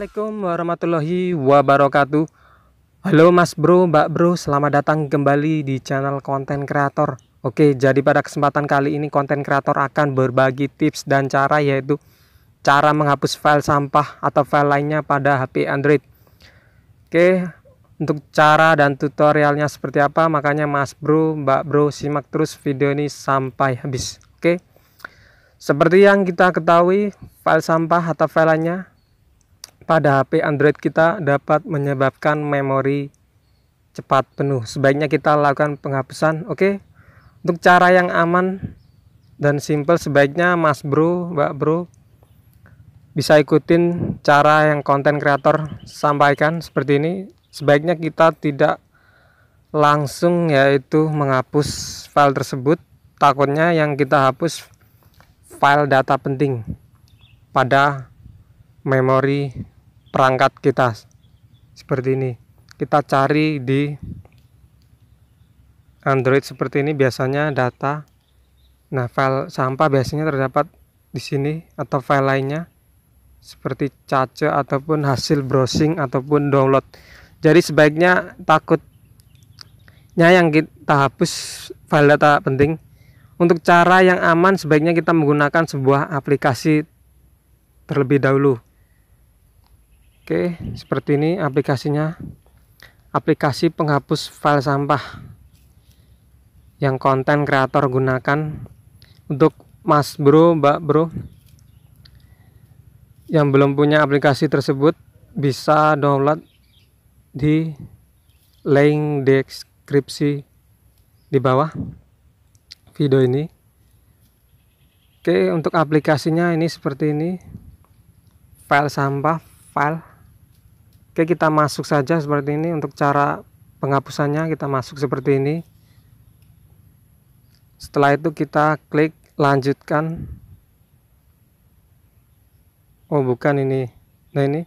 Assalamualaikum warahmatullahi wabarakatuh Halo mas bro, mbak bro, selamat datang kembali di channel konten kreator Oke, jadi pada kesempatan kali ini konten kreator akan berbagi tips dan cara yaitu Cara menghapus file sampah atau file lainnya pada HP Android Oke, untuk cara dan tutorialnya seperti apa Makanya mas bro, mbak bro, simak terus video ini sampai habis Oke, seperti yang kita ketahui, file sampah atau file lainnya pada HP Android kita dapat menyebabkan memori cepat penuh. Sebaiknya kita lakukan penghapusan. Oke. Untuk cara yang aman dan simple sebaiknya Mas Bro, Mbak Bro bisa ikutin cara yang konten kreator sampaikan seperti ini. Sebaiknya kita tidak langsung yaitu menghapus file tersebut. Takutnya yang kita hapus file data penting pada memori perangkat kita seperti ini kita cari di Android seperti ini biasanya data nah file sampah biasanya terdapat di sini atau file lainnya seperti cache ataupun hasil browsing ataupun download jadi sebaiknya takutnya yang kita hapus file data penting untuk cara yang aman sebaiknya kita menggunakan sebuah aplikasi terlebih dahulu Oke, seperti ini aplikasinya. Aplikasi penghapus file sampah yang konten kreator gunakan untuk Mas Bro, Mbak Bro yang belum punya aplikasi tersebut bisa download di link deskripsi di bawah video ini. Oke, untuk aplikasinya ini seperti ini. File sampah, file Oke kita masuk saja seperti ini untuk cara penghapusannya kita masuk seperti ini setelah itu kita klik lanjutkan oh bukan ini nah ini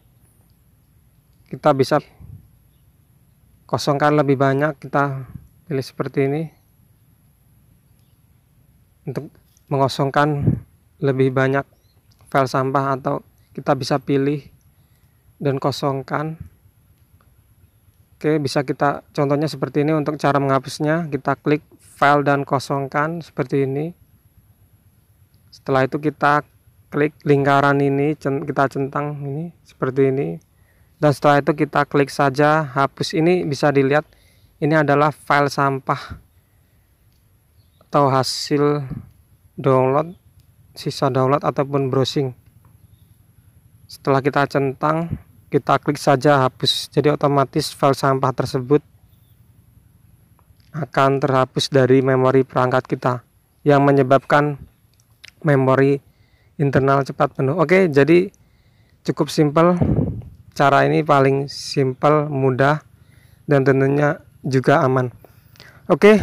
kita bisa kosongkan lebih banyak kita pilih seperti ini untuk mengosongkan lebih banyak file sampah atau kita bisa pilih dan kosongkan Oke bisa kita contohnya seperti ini untuk cara menghapusnya kita klik file dan kosongkan seperti ini setelah itu kita klik lingkaran ini kita centang ini seperti ini dan setelah itu kita klik saja hapus ini bisa dilihat ini adalah file sampah atau hasil download sisa download ataupun browsing setelah kita centang kita klik saja hapus jadi otomatis file sampah tersebut akan terhapus dari memori perangkat kita yang menyebabkan memori internal cepat penuh oke jadi cukup simple cara ini paling simple mudah dan tentunya juga aman oke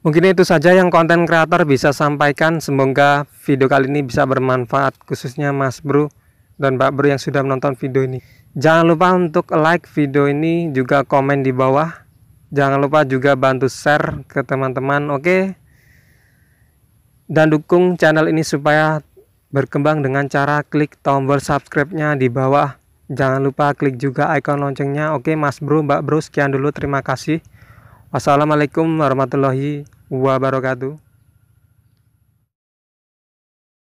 Mungkin itu saja yang konten kreator bisa sampaikan. Semoga video kali ini bisa bermanfaat, khususnya Mas Bro dan Mbak Bro yang sudah menonton video ini. Jangan lupa untuk like video ini, juga komen di bawah. Jangan lupa juga bantu share ke teman-teman, oke? Dan dukung channel ini supaya berkembang dengan cara klik tombol subscribe-nya di bawah. Jangan lupa klik juga icon loncengnya. Oke, Mas Bro, Mbak Bro, sekian dulu. Terima kasih. Wassalamualaikum warahmatullahi wabarakatuh.